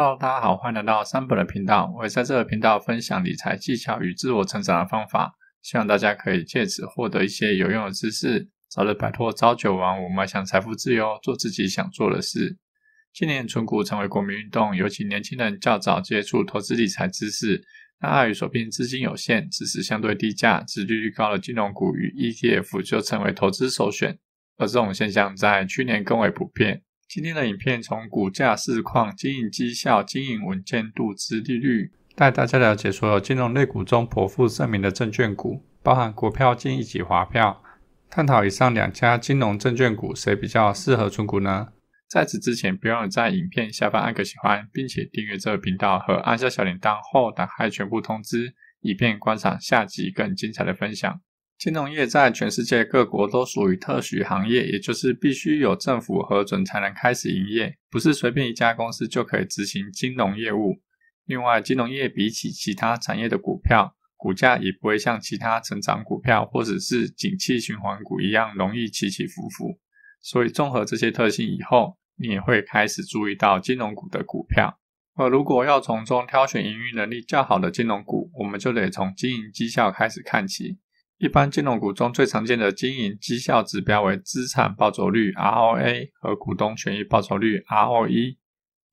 大家好，欢迎来到三本的频道。我在这个频道分享理财技巧与自我成长的方法，希望大家可以借此获得一些有用的知识，早日摆脱朝九晚五，迈向财富自由，做自己想做的事。今年存股成为国民运动，尤其年轻人较早接触投资理财知识，但碍于所边资金有限，只是相对低价、利率高的金融股与 ETF 就成为投资首选，而这种现象在去年更为普遍。今天的影片从股价市况、经营绩效、经营稳健度、资利率，带大家了解所有金融类股中颇负盛名的证券股，包含国票、金以及华票，探讨以上两家金融证券股谁比较适合存股呢？在此之前，不要在影片下方按个喜欢，并且订阅这个频道和按下小铃铛后打开全部通知，以便观赏下集更精彩的分享。金融业在全世界各国都属于特许行业，也就是必须有政府核准才能开始营业，不是随便一家公司就可以执行金融业务。另外，金融业比起其他产业的股票，股价也不会像其他成长股票或者是景气循环股一样容易起起伏伏。所以，综合这些特性以后，你也会开始注意到金融股的股票。而如果要从中挑选营运能力较好的金融股，我们就得从经营绩效开始看起。一般金融股中最常见的经营绩效指标为资产报酬率 （ROA） 和股东权益报酬率 （ROE）。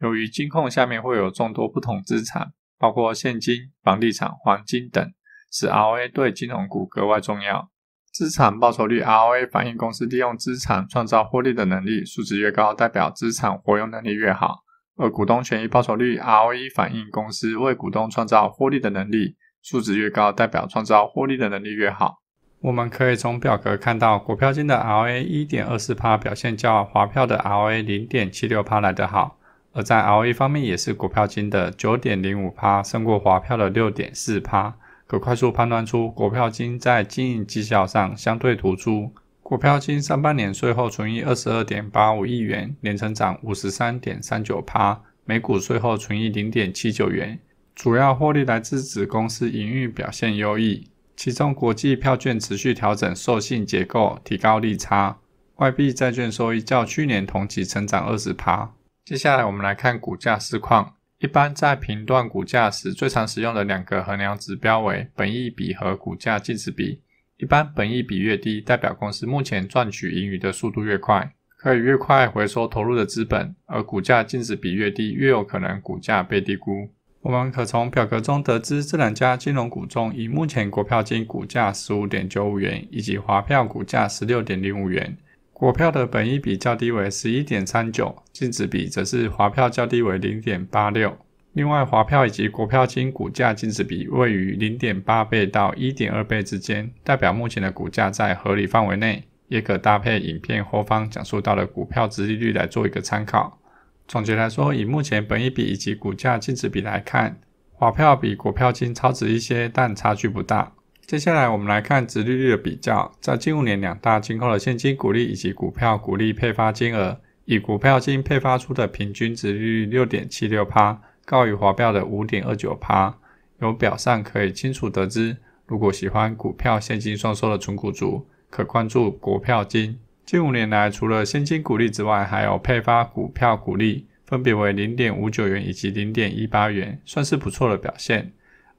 由于金控下面会有众多不同资产，包括现金、房地产、黄金等，使 ROA 对金融股格外重要。资产报酬率 （ROA） 反映公司利用资产创造获利的能力，数值越高，代表资产活用能力越好。而股东权益报酬率 （ROE） 反映公司为股东创造获利的能力。数值越高，代表创造获利的能力越好。我们可以从表格看到，股票金的 RA 一点二四表现较华票的 RA 零点七六来得好，而在 RA 方面也是股票金的九点零五胜过华票的六点四可快速判断出股票金在经营绩效上相对突出。股票金上半年税后存益二十二点八五亿元，年成长五十三点三九每股税后存益零点七九元。主要获利来自子公司营运表现优异，其中国际票券持续调整授信结构，提高利差，外币债券收益较去年同期成长二十趴。接下来我们来看股价市况。一般在评断股价时，最常使用的两个衡量指标为本益比和股价净值比。一般本益比越低，代表公司目前赚取盈余的速度越快，可以越快回收投入的资本；而股价净值比越低，越有可能股价被低估。我们可从表格中得知，这两家金融股中，以目前国票金股价十五点九五元，以及华票股价十六点零五元，国票的本益比较低为十一点三九，净值比则是华票较低为零点八六。另外，华票以及国票金股价净值比位于零点八倍到一点二倍之间，代表目前的股价在合理范围内，也可搭配影片后方讲述到的股票殖利率来做一个参考。总结来说，以目前本益比以及股价净值比来看，华票比股票金超值一些，但差距不大。接下来我们来看值利率的比较，在近五年两大金控的现金股利以及股票股利配发金额，以股票金配发出的平均值利率六点七六%，高于华票的五点二九%。由表上可以清楚得知，如果喜欢股票现金双收的纯股族，可关注国票金。近五年来，除了现金股利之外，还有配发股票股利，分别为零点五九元以及零点一八元，算是不错的表现。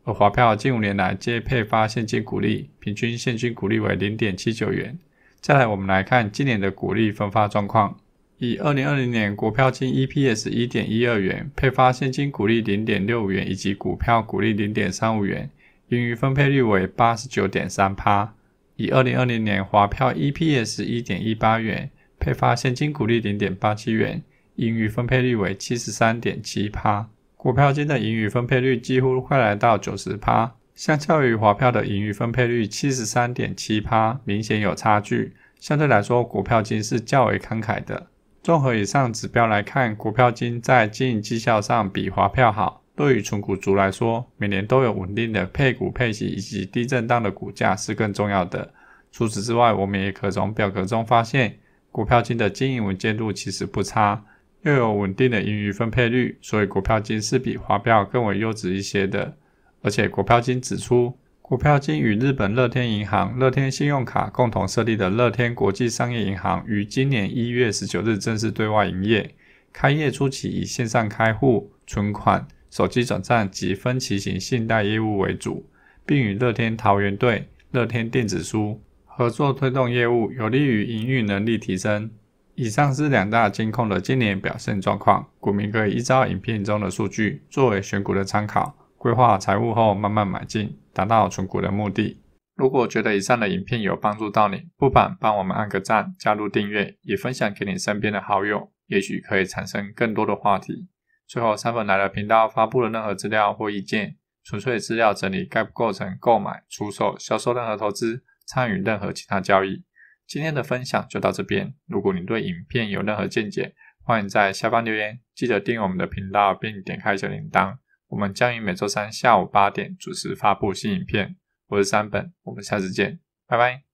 而华票近五年来皆配发现金股利，平均现金股利为零点七九元。再来，我们来看今年的股利分发状况，以二零二零年国票金 EPS 一点一二元，配发现金股利零点六五元以及股票股利零点三五元，盈余分配率为八十九点三趴。以二零二零年华票 EPS 一点一八元，配发现金股利零点八七元，盈余分配率为七十三点七帕，股票金的盈余分配率几乎快来到九十趴，相较于华票的盈余分配率七十三点七帕，明显有差距。相对来说，股票金是较为慷慨的。综合以上指标来看，股票金在经营绩效上比华票好。对于纯股族来说，每年都有稳定的配股配息以及低震荡的股价是更重要的。除此之外，我们也可从表格中发现，股票金的经营稳健度其实不差，又有稳定的盈余分配率，所以股票金是比华票更为优质一些的。而且股票金指出，股票金与日本乐天银行、乐天信用卡共同设立的乐天国际商业银行，于今年一月十九日正式对外营业。开业初期以线上开户、存款、手机转账及分期型信贷业务为主，并与乐天桃园队、乐天电子书。合作推动业务，有利于营运能力提升。以上是两大监控的今年表现状况，股民可以依照影片中的数据作为选股的参考，规划财务后慢慢买进，达到存股的目的。如果觉得以上的影片有帮助到你，不妨帮我们按个赞，加入订阅，也分享给你身边的好友，也许可以产生更多的话题。最后，三本来了频道发布的任何资料或意见，纯粹资料整理，概不构成购买、出售、销售任何投资。参与任何其他交易。今天的分享就到这边。如果您对影片有任何见解，欢迎在下方留言。记得订阅我们的频道并点开小铃铛。我们将于每周三下午八点准时发布新影片。我是三本，我们下次见，拜拜。